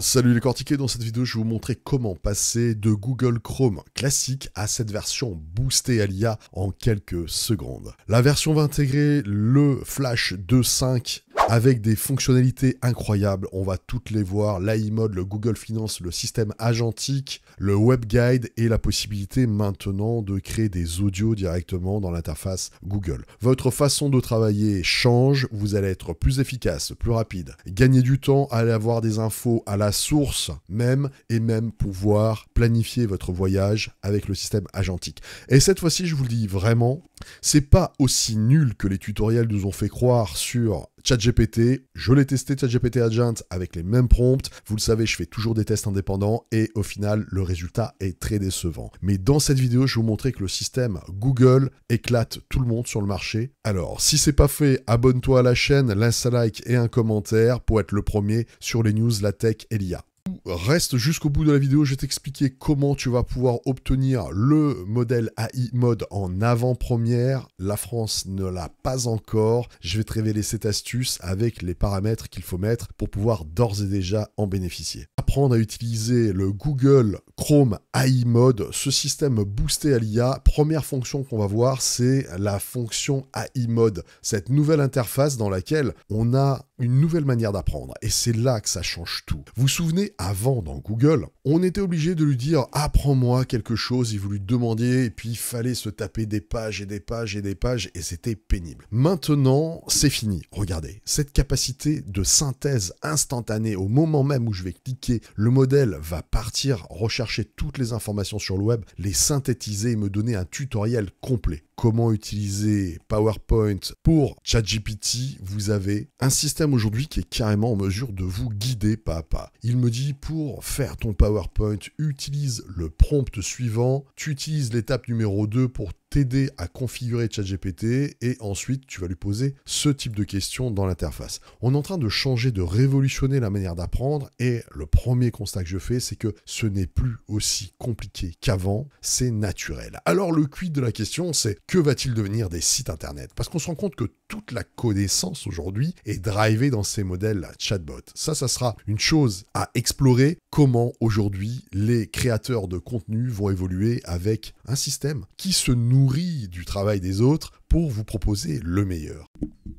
Salut les cortiqués, dans cette vidéo je vais vous montrer comment passer de Google Chrome classique à cette version boostée à l'IA en quelques secondes. La version va intégrer le Flash 2.5 avec des fonctionnalités incroyables. On va toutes les voir, l'iMode, le Google Finance, le système agentique, le web guide et la possibilité maintenant de créer des audios directement dans l'interface Google. Votre façon de travailler change, vous allez être plus efficace, plus rapide, gagner du temps, aller avoir des infos à la source même et même pouvoir planifier votre voyage avec le système agentique. Et cette fois-ci, je vous le dis vraiment, c'est pas aussi nul que les tutoriels nous ont fait croire sur ChatGPT, je l'ai testé ChatGPT Agent avec les mêmes prompts. Vous le savez, je fais toujours des tests indépendants et au final, le résultat est très décevant. Mais dans cette vidéo, je vais vous montrer que le système Google éclate tout le monde sur le marché. Alors, si c'est pas fait, abonne-toi à la chaîne, laisse un like et un commentaire pour être le premier sur les news, la tech et l'IA. Reste jusqu'au bout de la vidéo, je vais t'expliquer comment tu vas pouvoir obtenir le modèle AI mode en avant-première. La France ne l'a pas encore. Je vais te révéler cette astuce avec les paramètres qu'il faut mettre pour pouvoir d'ores et déjà en bénéficier à utiliser le Google Chrome AI Mode, ce système boosté à l'IA. Première fonction qu'on va voir, c'est la fonction AI Mode, cette nouvelle interface dans laquelle on a une nouvelle manière d'apprendre. Et c'est là que ça change tout. Vous vous souvenez, avant dans Google, on était obligé de lui dire apprends-moi quelque chose Il voulait lui et puis il fallait se taper des pages et des pages et des pages, et c'était pénible. Maintenant, c'est fini. Regardez, cette capacité de synthèse instantanée au moment même où je vais cliquer le modèle va partir rechercher toutes les informations sur le web, les synthétiser et me donner un tutoriel complet comment utiliser PowerPoint pour ChatGPT, vous avez un système aujourd'hui qui est carrément en mesure de vous guider pas à pas. Il me dit pour faire ton PowerPoint, utilise le prompt suivant, tu utilises l'étape numéro 2 pour t'aider à configurer ChatGPT et ensuite tu vas lui poser ce type de questions dans l'interface. On est en train de changer, de révolutionner la manière d'apprendre et le premier constat que je fais, c'est que ce n'est plus aussi compliqué qu'avant, c'est naturel. Alors le quid de la question, c'est que va-t-il devenir des sites internet Parce qu'on se rend compte que toute la connaissance aujourd'hui est drivée dans ces modèles chatbot. Ça, ça sera une chose à explorer, comment aujourd'hui les créateurs de contenu vont évoluer avec un système qui se nourrit du travail des autres pour vous proposer le meilleur.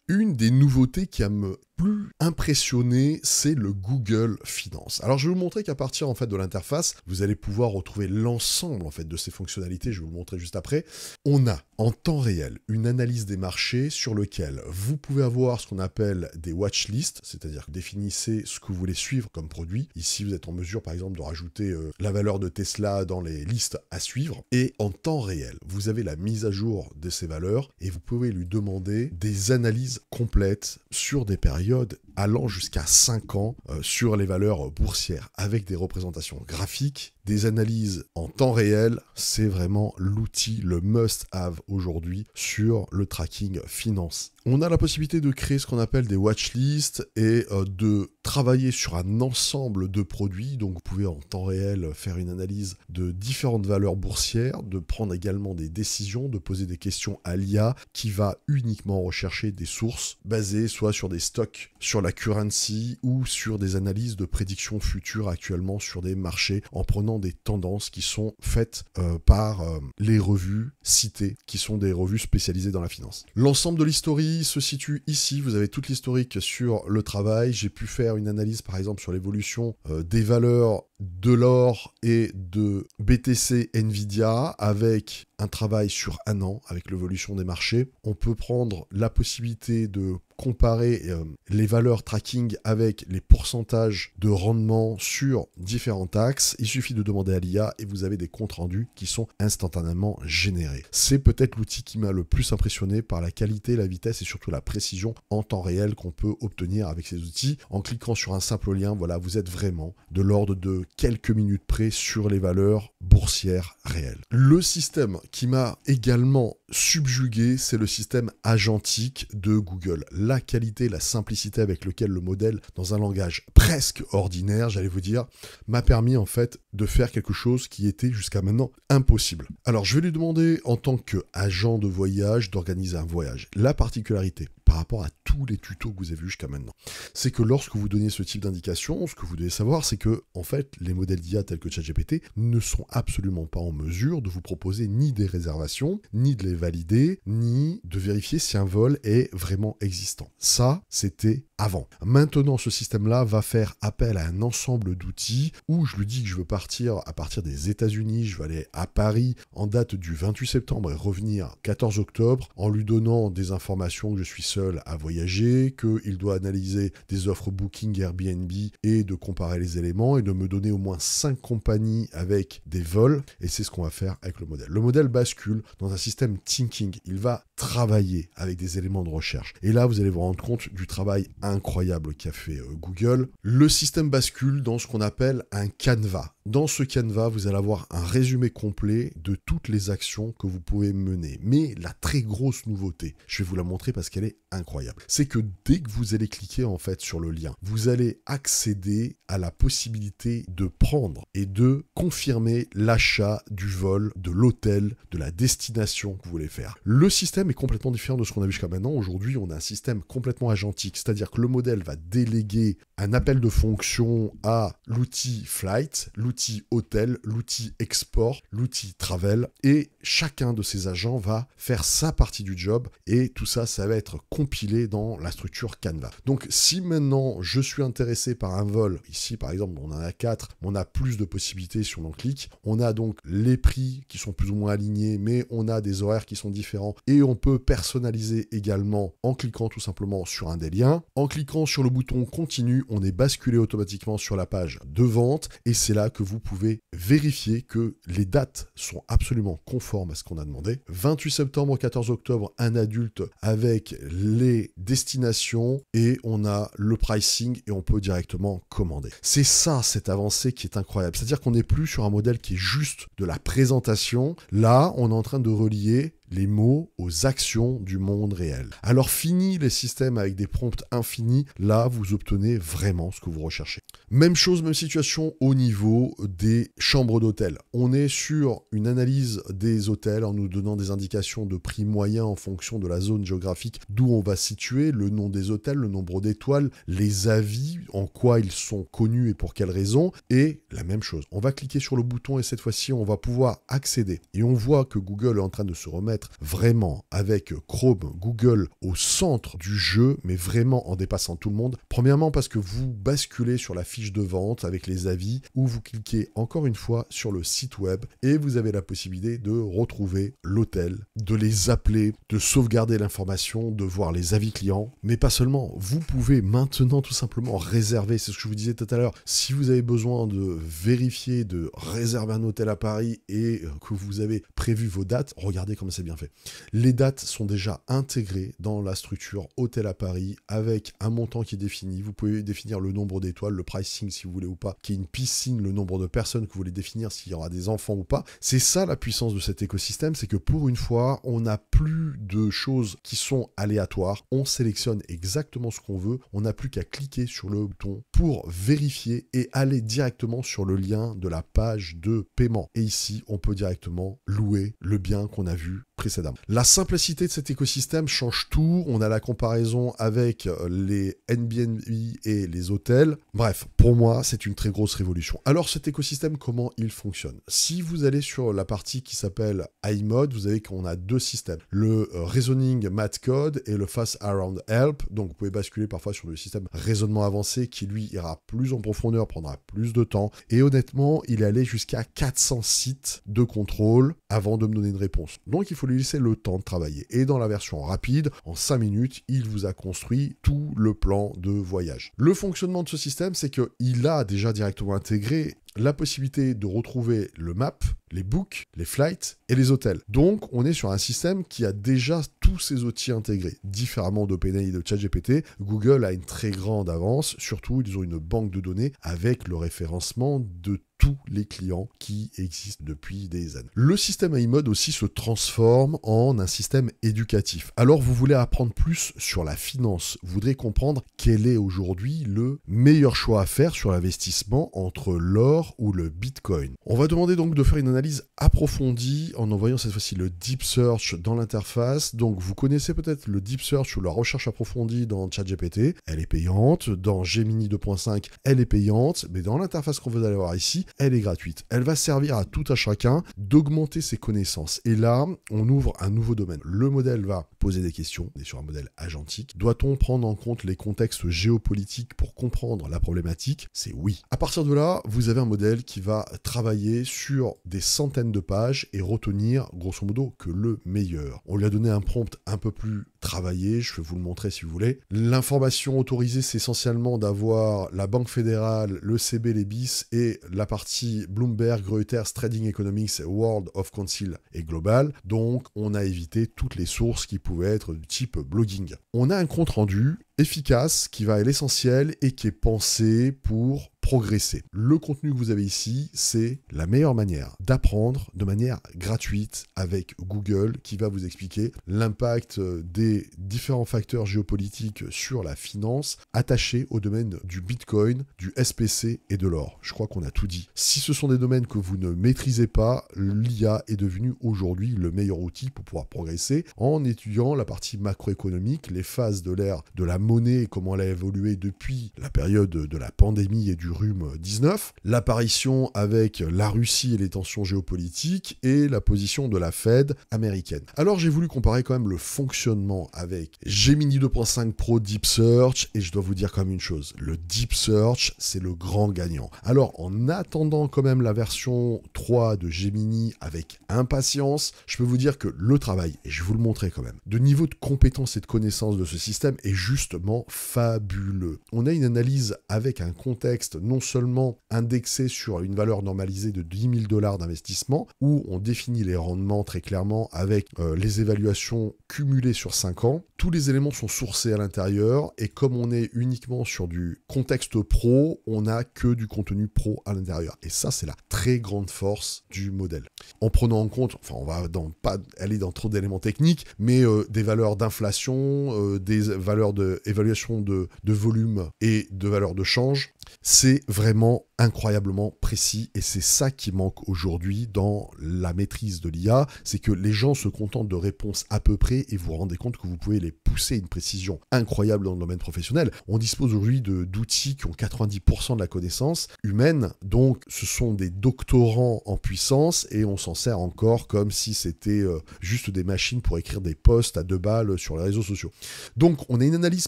Une des nouveautés qui a me plus impressionné, c'est le Google Finance. Alors je vais vous montrer qu'à partir en fait de l'interface, vous allez pouvoir retrouver l'ensemble en fait de ces fonctionnalités. Je vais vous le montrer juste après. On a en temps réel une analyse des marchés sur lequel vous pouvez avoir ce qu'on appelle des watch watchlists, c'est-à-dire définissez ce que vous voulez suivre comme produit. Ici, vous êtes en mesure, par exemple, de rajouter euh, la valeur de Tesla dans les listes à suivre. Et en temps réel, vous avez la mise à jour de ces valeurs et vous pouvez lui demander des analyses complètes sur des périodes allant jusqu'à 5 ans euh, sur les valeurs boursières avec des représentations graphiques, des analyses en temps réel. C'est vraiment l'outil, le must-have aujourd'hui sur le tracking finance. On a la possibilité de créer ce qu'on appelle des watchlists et euh, de travailler sur un ensemble de produits, donc vous pouvez en temps réel faire une analyse de différentes valeurs boursières, de prendre également des décisions, de poser des questions à l'IA qui va uniquement rechercher des sources basées soit sur des stocks, sur la currency ou sur des analyses de prédictions futures actuellement sur des marchés en prenant des tendances qui sont faites euh, par euh, les revues citées, qui sont des revues spécialisées dans la finance. L'ensemble de l'historique se situe ici, vous avez toute l'historique sur le travail, j'ai pu faire une analyse par exemple sur l'évolution euh, des valeurs de l'or et de BTC Nvidia avec un travail sur un an avec l'évolution des marchés. On peut prendre la possibilité de comparer euh, les valeurs tracking avec les pourcentages de rendement sur différents taxes, Il suffit de demander à l'IA et vous avez des comptes rendus qui sont instantanément générés. C'est peut-être l'outil qui m'a le plus impressionné par la qualité, la vitesse et surtout la précision en temps réel qu'on peut obtenir avec ces outils. En cliquant sur un simple lien, voilà, vous êtes vraiment de l'ordre de quelques minutes près sur les valeurs boursières réelles. Le système qui m'a également subjuguer, c'est le système agentique de Google. La qualité, la simplicité avec lequel le modèle, dans un langage presque ordinaire, j'allais vous dire, m'a permis en fait de faire quelque chose qui était jusqu'à maintenant impossible. Alors je vais lui demander en tant qu'agent de voyage d'organiser un voyage. La particularité, par rapport à tous les tutos que vous avez vus jusqu'à maintenant. C'est que lorsque vous donnez ce type d'indication, ce que vous devez savoir, c'est que, en fait, les modèles d'IA tels que ChatGPT ne sont absolument pas en mesure de vous proposer ni des réservations, ni de les valider, ni de vérifier si un vol est vraiment existant. Ça, c'était avant. Maintenant, ce système-là va faire appel à un ensemble d'outils où je lui dis que je veux partir à partir des États-Unis, je vais aller à Paris en date du 28 septembre et revenir 14 octobre en lui donnant des informations que je suis seul à voyager, qu'il doit analyser des offres Booking, Airbnb et de comparer les éléments et de me donner au moins cinq compagnies avec des vols. Et c'est ce qu'on va faire avec le modèle. Le modèle bascule dans un système thinking. Il va travailler avec des éléments de recherche. Et là, vous allez vous rendre compte du travail incroyable qu'a fait euh, Google. Le système bascule dans ce qu'on appelle un canevas. Dans ce canevas, vous allez avoir un résumé complet de toutes les actions que vous pouvez mener. Mais la très grosse nouveauté, je vais vous la montrer parce qu'elle est incroyable, c'est que dès que vous allez cliquer en fait sur le lien, vous allez accéder à la possibilité de prendre et de confirmer l'achat du vol, de l'hôtel, de la destination que vous voulez faire. Le système est complètement différent de ce qu'on a vu jusqu'à maintenant. Aujourd'hui, on a un système complètement agentique, c'est-à-dire que le modèle va déléguer un appel de fonction à l'outil flight, l'outil hôtel, l'outil export, l'outil travel, et chacun de ces agents va faire sa partie du job, et tout ça, ça va être compilé dans la structure Canva. Donc si maintenant je suis intéressé par un vol, ici par exemple on en a 4, on a plus de possibilités si on en clique, on a donc les prix qui sont plus ou moins alignés, mais on a des horaires qui sont différents, et on peut personnaliser également en cliquant tout simplement sur un des liens, en cliquant sur le bouton continue, on est basculé automatiquement sur la page de vente et c'est là que vous pouvez vérifier que les dates sont absolument conformes à ce qu'on a demandé. 28 septembre, 14 octobre, un adulte avec les destinations et on a le pricing et on peut directement commander. C'est ça, cette avancée qui est incroyable. C'est-à-dire qu'on n'est plus sur un modèle qui est juste de la présentation. Là, on est en train de relier les mots aux actions du monde réel. Alors fini les systèmes avec des prompts infinis, là vous obtenez vraiment ce que vous recherchez. Même chose, même situation au niveau des chambres d'hôtel. On est sur une analyse des hôtels en nous donnant des indications de prix moyen en fonction de la zone géographique d'où on va situer, le nom des hôtels, le nombre d'étoiles, les avis, en quoi ils sont connus et pour quelles raisons, et la même chose. On va cliquer sur le bouton et cette fois-ci on va pouvoir accéder. Et on voit que Google est en train de se remettre vraiment avec Chrome, Google au centre du jeu, mais vraiment en dépassant tout le monde. Premièrement parce que vous basculez sur la fiche de vente avec les avis, ou vous cliquez encore une fois sur le site web et vous avez la possibilité de retrouver l'hôtel, de les appeler, de sauvegarder l'information, de voir les avis clients. Mais pas seulement, vous pouvez maintenant tout simplement réserver, c'est ce que je vous disais tout à l'heure, si vous avez besoin de vérifier, de réserver un hôtel à Paris et que vous avez prévu vos dates, regardez comment c'est fait. Les dates sont déjà intégrées dans la structure hôtel à Paris avec un montant qui est défini. Vous pouvez définir le nombre d'étoiles, le pricing si vous voulez ou pas, qui est une piscine, le nombre de personnes que vous voulez définir, s'il y aura des enfants ou pas. C'est ça la puissance de cet écosystème, c'est que pour une fois, on n'a plus de choses qui sont aléatoires. On sélectionne exactement ce qu'on veut. On n'a plus qu'à cliquer sur le bouton pour vérifier et aller directement sur le lien de la page de paiement. Et ici, on peut directement louer le bien qu'on a vu précédemment. La simplicité de cet écosystème change tout. On a la comparaison avec euh, les NBNB et les hôtels. Bref, pour moi, c'est une très grosse révolution. Alors cet écosystème, comment il fonctionne Si vous allez sur la partie qui s'appelle iMode, vous avez qu'on a deux systèmes. Le euh, Reasoning Math Code et le Fast Around Help. Donc vous pouvez basculer parfois sur le système raisonnement avancé qui lui ira plus en profondeur, prendra plus de temps. Et honnêtement, il est allé jusqu'à 400 sites de contrôle avant de me donner une réponse. Donc il faut lui laisser le temps de travailler. Et dans la version rapide, en 5 minutes, il vous a construit tout le plan de voyage. Le fonctionnement de ce système, c'est qu'il a déjà directement intégré la possibilité de retrouver le map, les books, les flights et les hôtels. Donc, on est sur un système qui a déjà tous ces outils intégrés. Différemment d'OpenAI et de ChatGPT, Google a une très grande avance, surtout ils ont une banque de données avec le référencement de tous les clients qui existent depuis des années. Le système iMode aussi se transforme en un système éducatif. Alors vous voulez apprendre plus sur la finance, vous voudrez comprendre quel est aujourd'hui le meilleur choix à faire sur l'investissement entre l'or ou le Bitcoin. On va demander donc de faire une analyse approfondie en envoyant cette fois-ci le deep search dans l'interface. Donc vous connaissez peut-être le deep search ou la recherche approfondie dans ChatGPT, elle est payante, dans Gemini 2.5, elle est payante, mais dans l'interface qu'on veut aller voir ici, elle est gratuite. Elle va servir à tout à chacun d'augmenter ses connaissances. Et là, on ouvre un nouveau domaine. Le modèle va poser des questions. On est sur un modèle agentique. Doit-on prendre en compte les contextes géopolitiques pour comprendre la problématique C'est oui. À partir de là, vous avez un modèle qui va travailler sur des centaines de pages et retenir, grosso modo, que le meilleur. On lui a donné un prompt un peu plus travailler, je vais vous le montrer si vous voulez. L'information autorisée, c'est essentiellement d'avoir la Banque fédérale, le CB, les BIS et la partie Bloomberg, Reuters, Trading Economics, World of Council et Global. Donc, on a évité toutes les sources qui pouvaient être du type blogging. On a un compte rendu efficace qui va à l'essentiel et qui est pensé pour progresser. Le contenu que vous avez ici, c'est la meilleure manière d'apprendre de manière gratuite avec Google qui va vous expliquer l'impact euh, des différents facteurs géopolitiques sur la finance attachés au domaine du Bitcoin, du SPC et de l'or. Je crois qu'on a tout dit. Si ce sont des domaines que vous ne maîtrisez pas, l'IA est devenu aujourd'hui le meilleur outil pour pouvoir progresser en étudiant la partie macroéconomique, les phases de l'ère de la monnaie et comment elle a évolué depuis la période de la pandémie et du 19, l'apparition avec la Russie et les tensions géopolitiques et la position de la Fed américaine. Alors j'ai voulu comparer quand même le fonctionnement avec Gemini 2.5 Pro Deep Search et je dois vous dire quand même une chose, le Deep Search c'est le grand gagnant. Alors en attendant quand même la version 3 de Gemini avec impatience, je peux vous dire que le travail, et je vais vous le montrer quand même, de niveau de compétence et de connaissance de ce système est justement fabuleux. On a une analyse avec un contexte non seulement indexé sur une valeur normalisée de 10 000 dollars d'investissement, où on définit les rendements très clairement avec euh, les évaluations cumulées sur 5 ans. Tous les éléments sont sourcés à l'intérieur, et comme on est uniquement sur du contexte pro, on n'a que du contenu pro à l'intérieur. Et ça, c'est la très grande force du modèle. En prenant en compte, enfin, on va dans, pas aller dans trop d'éléments techniques, mais euh, des valeurs d'inflation, euh, des valeurs d'évaluation de, de, de volume et de valeur de change, c'est vraiment incroyablement précis et c'est ça qui manque aujourd'hui dans la maîtrise de l'IA, c'est que les gens se contentent de réponses à peu près et vous vous rendez compte que vous pouvez les pousser une précision incroyable dans le domaine professionnel. On dispose aujourd'hui d'outils qui ont 90% de la connaissance humaine, donc ce sont des doctorants en puissance et on s'en sert encore comme si c'était euh, juste des machines pour écrire des posts à deux balles sur les réseaux sociaux. Donc on a une analyse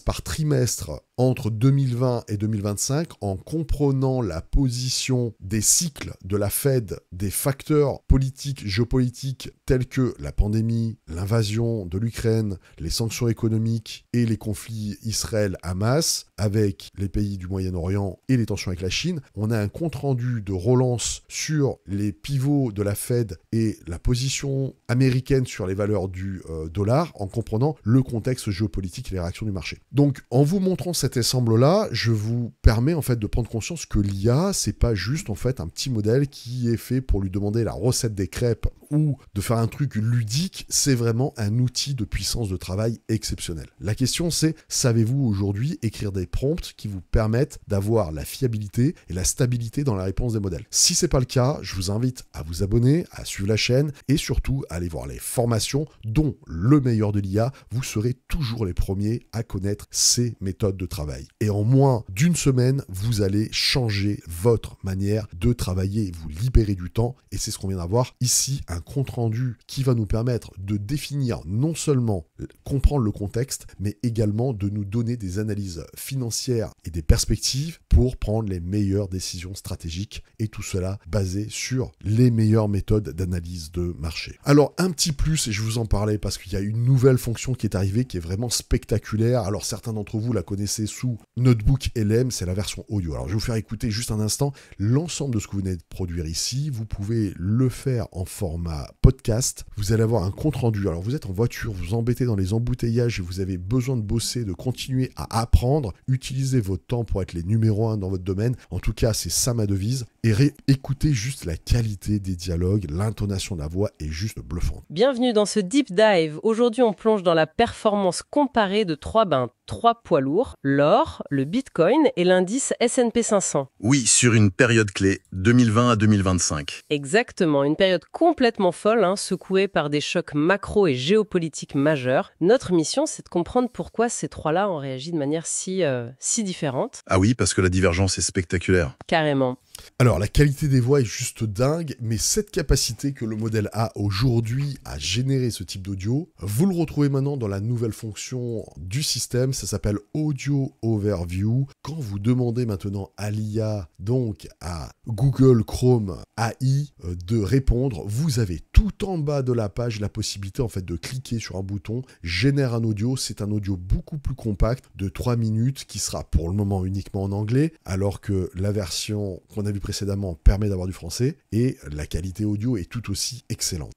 par trimestre entre 2020 et 2025 en comprenant la position des cycles de la Fed, des facteurs politiques, géopolitiques tels que la pandémie, l'invasion de l'Ukraine, les sanctions économiques et les conflits Israël-Hamas avec les pays du Moyen-Orient et les tensions avec la Chine, on a un compte-rendu de relance sur les pivots de la Fed et la position américaine sur les valeurs du euh, dollar en comprenant le contexte géopolitique et les réactions du marché. Donc en vous montrant cet ensemble-là, je vous permets en fait de prendre conscience que l'IA, c'est pas juste en fait un petit modèle qui est fait pour lui demander la recette des crêpes ou de faire un truc ludique, c'est vraiment un outil de puissance de travail exceptionnel. La question c'est, savez-vous aujourd'hui écrire des prompts qui vous permettent d'avoir la fiabilité et la stabilité dans la réponse des modèles Si c'est pas le cas, je vous invite à vous abonner, à suivre la chaîne et surtout à aller voir les formations dont le meilleur de l'IA, vous serez toujours les premiers à connaître ces méthodes de travail. Et en moins d'une semaine, vous allez changer votre manière de travailler vous libérer du temps et c'est ce qu'on vient d'avoir ici un compte-rendu qui va nous permettre de définir non seulement comprendre le contexte, mais également de nous donner des analyses financières et des perspectives pour prendre les meilleures décisions stratégiques et tout cela basé sur les meilleures méthodes d'analyse de marché. Alors un petit plus, et je vous en parlais parce qu'il y a une nouvelle fonction qui est arrivée qui est vraiment spectaculaire. Alors certains d'entre vous la connaissez sous Notebook LM, c'est la version audio. Alors je vais vous faire écouter juste un instant l'ensemble de ce que vous venez de produire ici. Vous pouvez le faire en format podcast. Vous allez avoir un compte-rendu. Alors vous êtes en voiture, vous, embêtez dans les embouteillages et vous avez besoin de bosser, de continuer à apprendre. Utilisez votre temps pour être les numéros 1 dans votre domaine. En tout cas, c'est ça ma devise et réécouter juste la qualité des dialogues, l'intonation de la voix est juste bluffante. Bienvenue dans ce deep dive. Aujourd'hui, on plonge dans la performance comparée de trois bains, trois poids lourds, l'or, le bitcoin et l'indice S&P 500. Oui, sur une période clé, 2020 à 2025. Exactement, une période complètement folle, hein, secouée par des chocs macro et géopolitiques majeurs. Notre mission, c'est de comprendre pourquoi ces trois-là ont réagi de manière si, euh, si différente. Ah oui, parce que la divergence est spectaculaire. Carrément. Alors, alors la qualité des voix est juste dingue, mais cette capacité que le modèle a aujourd'hui à générer ce type d'audio, vous le retrouvez maintenant dans la nouvelle fonction du système, ça s'appelle Audio Overview. Quand vous demandez maintenant à l'IA, donc à Google Chrome AI, euh, de répondre, vous avez tout en bas de la page la possibilité en fait de cliquer sur un bouton génère un audio. C'est un audio beaucoup plus compact de 3 minutes qui sera pour le moment uniquement en anglais, alors que la version qu'on a vue précédemment permet d'avoir du français et la qualité audio est tout aussi excellente.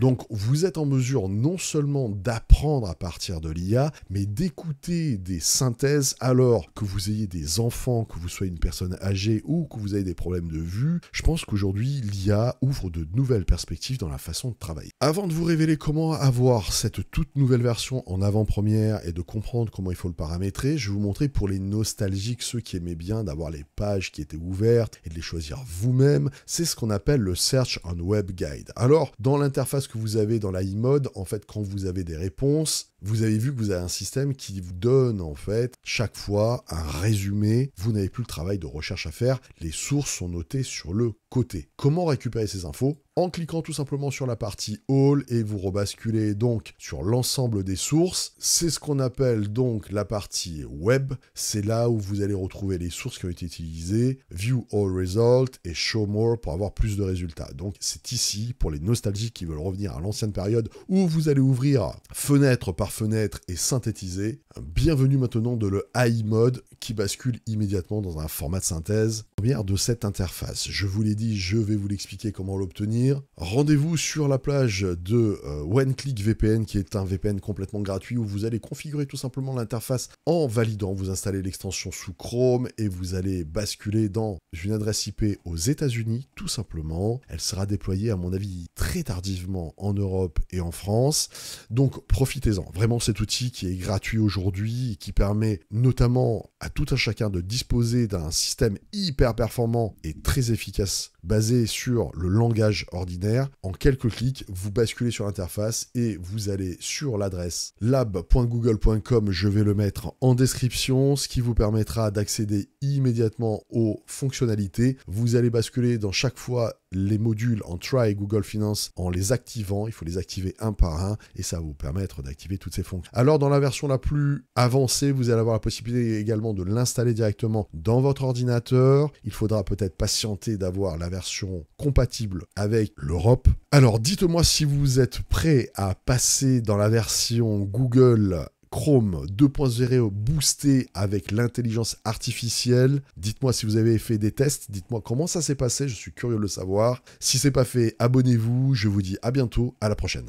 Donc vous êtes en mesure non seulement d'apprendre à partir de l'IA, mais d'écouter des synthèses alors que vous ayez des enfants, que vous soyez une personne âgée ou que vous ayez des problèmes de vue. Je pense qu'aujourd'hui, l'IA ouvre de nouvelles perspectives dans la façon de travailler. Avant de vous révéler comment avoir cette toute nouvelle version en avant-première et de comprendre comment il faut le paramétrer, je vais vous montrer pour les nostalgiques, ceux qui aimaient bien d'avoir les pages qui étaient ouvertes et de les choisir vous-même, c'est ce qu'on appelle le Search on Web Guide. Alors, dans l'interface que vous avez dans la mode, en fait, quand vous avez des réponses, vous avez vu que vous avez un système qui vous donne en fait chaque fois un résumé. Vous n'avez plus le travail de recherche à faire. Les sources sont notées sur le côté. Comment récupérer ces infos en cliquant tout simplement sur la partie All et vous rebasculez donc sur l'ensemble des sources. C'est ce qu'on appelle donc la partie Web. C'est là où vous allez retrouver les sources qui ont été utilisées, View All Results et Show More pour avoir plus de résultats. Donc c'est ici, pour les nostalgiques qui veulent revenir à l'ancienne période, où vous allez ouvrir fenêtre par fenêtre et synthétiser. Bienvenue maintenant de le High mode qui bascule immédiatement dans un format de synthèse. Première de cette interface, je vous l'ai dit, je vais vous l'expliquer comment l'obtenir. Rendez-vous sur la plage de euh, OneClick VPN, qui est un VPN complètement gratuit, où vous allez configurer tout simplement l'interface en validant. Vous installez l'extension sous Chrome et vous allez basculer dans une adresse IP aux États-Unis, tout simplement. Elle sera déployée, à mon avis, très tardivement en Europe et en France. Donc profitez-en. Vraiment cet outil qui est gratuit aujourd'hui, qui permet notamment à à tout un chacun de disposer d'un système hyper performant et très efficace basé sur le langage ordinaire. En quelques clics, vous basculez sur l'interface et vous allez sur l'adresse lab.google.com. Je vais le mettre en description, ce qui vous permettra d'accéder immédiatement aux fonctionnalités. Vous allez basculer dans chaque fois les modules en Try Google Finance en les activant. Il faut les activer un par un et ça va vous permettre d'activer toutes ces fonctions. Alors dans la version la plus avancée, vous allez avoir la possibilité également de l'installer directement dans votre ordinateur. Il faudra peut-être patienter d'avoir la version compatible avec l'Europe. Alors dites-moi si vous êtes prêt à passer dans la version Google Chrome 2.0 boostée avec l'intelligence artificielle. Dites-moi si vous avez fait des tests, dites-moi comment ça s'est passé, je suis curieux de le savoir. Si c'est pas fait, abonnez-vous, je vous dis à bientôt, à la prochaine.